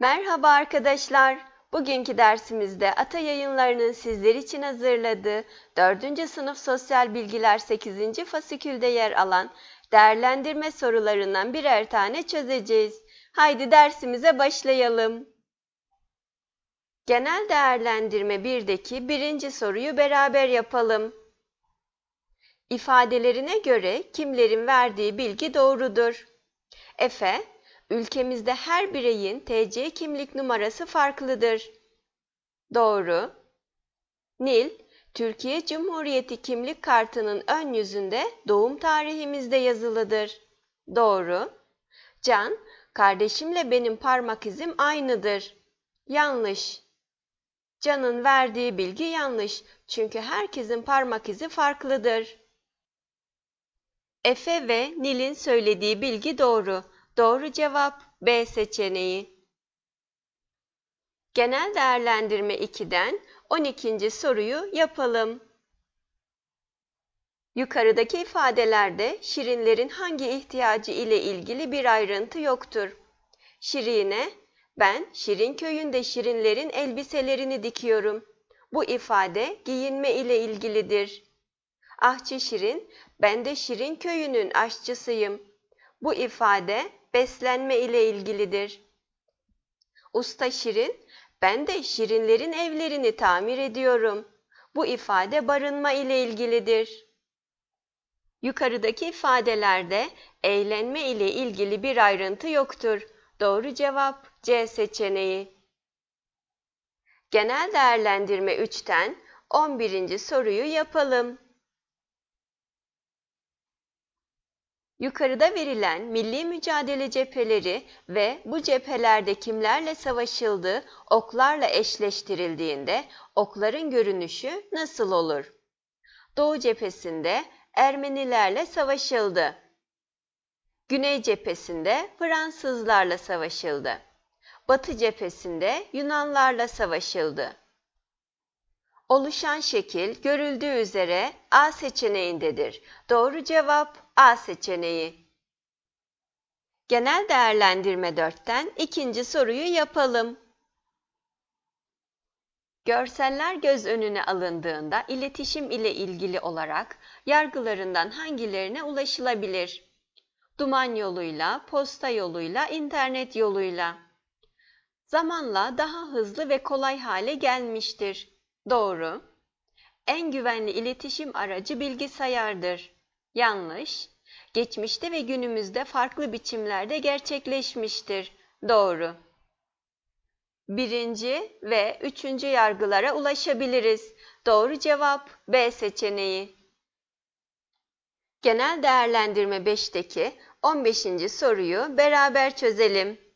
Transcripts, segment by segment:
Merhaba arkadaşlar. Bugünkü dersimizde Ata Yayınları'nın sizler için hazırladığı 4. sınıf Sosyal Bilgiler 8. fasikülde yer alan değerlendirme sorularından birer tane çözeceğiz. Haydi dersimize başlayalım. Genel değerlendirme 1'deki birinci soruyu beraber yapalım. İfadelerine göre kimlerin verdiği bilgi doğrudur? Efe, Ülkemizde her bireyin TC kimlik numarası farklıdır. Doğru. Nil, Türkiye Cumhuriyeti kimlik kartının ön yüzünde doğum tarihimizde yazılıdır. Doğru. Can, kardeşimle benim parmak izim aynıdır. Yanlış. Can'ın verdiği bilgi yanlış çünkü herkesin parmak izi farklıdır. Efe ve Nil'in söylediği bilgi doğru. Doğru cevap B seçeneği. Genel değerlendirme 2'den 12. soruyu yapalım. Yukarıdaki ifadelerde şirinlerin hangi ihtiyacı ile ilgili bir ayrıntı yoktur. Şirine, ben şirin köyünde şirinlerin elbiselerini dikiyorum. Bu ifade giyinme ile ilgilidir. Ahçı Şirin, ben de Şirin köyünün aşçısıyım. Bu ifade beslenme ile ilgilidir. Usta Şirin, ben de Şirinlerin evlerini tamir ediyorum. Bu ifade barınma ile ilgilidir. Yukarıdaki ifadelerde eğlenme ile ilgili bir ayrıntı yoktur. Doğru cevap C seçeneği. Genel değerlendirme 3'ten 11. soruyu yapalım. Yukarıda verilen milli mücadele cepheleri ve bu cephelerde kimlerle savaşıldığı oklarla eşleştirildiğinde okların görünüşü nasıl olur? Doğu cephesinde Ermenilerle savaşıldı. Güney cephesinde Fransızlarla savaşıldı. Batı cephesinde Yunanlarla savaşıldı. Oluşan şekil görüldüğü üzere A seçeneğindedir. Doğru cevap A seçeneği. Genel değerlendirme 4'ten ikinci soruyu yapalım. Görseller göz önüne alındığında iletişim ile ilgili olarak yargılarından hangilerine ulaşılabilir? Duman yoluyla, posta yoluyla, internet yoluyla. Zamanla daha hızlı ve kolay hale gelmiştir. Doğru. En güvenli iletişim aracı bilgisayardır. Yanlış. Geçmişte ve günümüzde farklı biçimlerde gerçekleşmiştir. Doğru. Birinci ve üçüncü yargılara ulaşabiliriz. Doğru cevap B seçeneği. Genel değerlendirme 5'teki 15. soruyu beraber çözelim.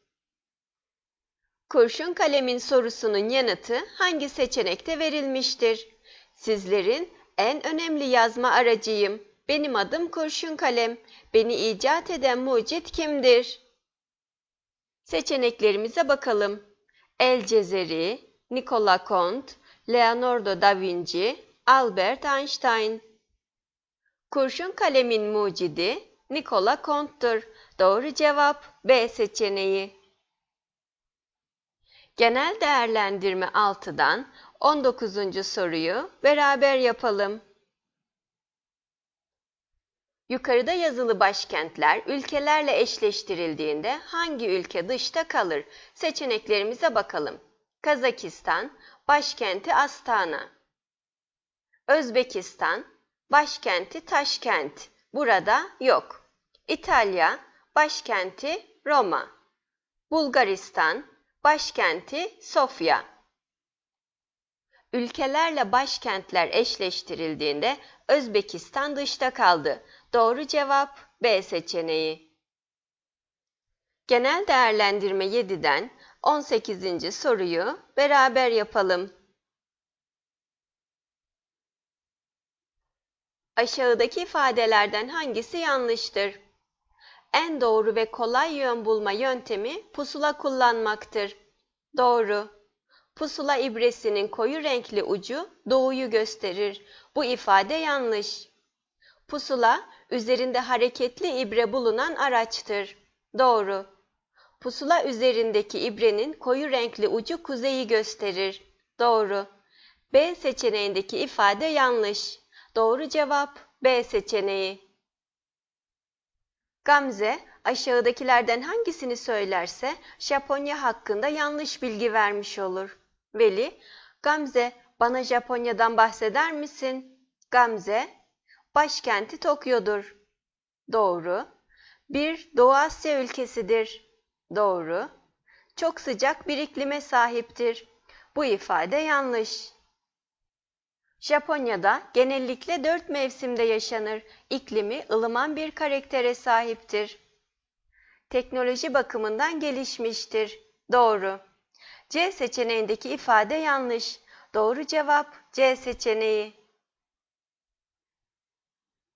Kurşun kalemin sorusunun yanıtı hangi seçenekte verilmiştir? Sizlerin en önemli yazma aracıyım. Benim adım kurşun kalem. Beni icat eden mucit kimdir? Seçeneklerimize bakalım. El Cezeri, Nikola Kont, Leonardo da Vinci, Albert Einstein. Kurşun kalemin mucidi Nikola Kont'tur. Doğru cevap B seçeneği. Genel değerlendirme 6'dan 19. soruyu beraber yapalım. Yukarıda yazılı başkentler ülkelerle eşleştirildiğinde hangi ülke dışta kalır? Seçeneklerimize bakalım. Kazakistan, başkenti Astana. Özbekistan, başkenti Taşkent. Burada yok. İtalya, başkenti Roma. Bulgaristan, Başkenti Sofya. Ülkelerle başkentler eşleştirildiğinde Özbekistan dışta kaldı. Doğru cevap B seçeneği. Genel değerlendirme 7'den 18. soruyu beraber yapalım. Aşağıdaki ifadelerden hangisi yanlıştır? en doğru ve kolay yön bulma yöntemi pusula kullanmaktır. Doğru. Pusula ibresinin koyu renkli ucu doğuyu gösterir. Bu ifade yanlış. Pusula üzerinde hareketli ibre bulunan araçtır. Doğru. Pusula üzerindeki ibrenin koyu renkli ucu kuzeyi gösterir. Doğru. B seçeneğindeki ifade yanlış. Doğru cevap B seçeneği. Gamze, aşağıdakilerden hangisini söylerse Japonya hakkında yanlış bilgi vermiş olur. Veli, Gamze, bana Japonya'dan bahseder misin? Gamze, başkenti Tokyo'dur. Doğru. Bir Doğu Asya ülkesidir. Doğru. Çok sıcak bir iklime sahiptir. Bu ifade yanlış. Japonya'da genellikle dört mevsimde yaşanır. İklimi ılıman bir karaktere sahiptir. Teknoloji bakımından gelişmiştir. Doğru. C seçeneğindeki ifade yanlış. Doğru cevap C seçeneği.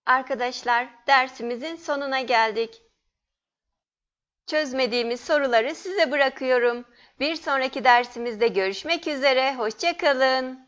Arkadaşlar dersimizin sonuna geldik. Çözmediğimiz soruları size bırakıyorum. Bir sonraki dersimizde görüşmek üzere. Hoşçakalın.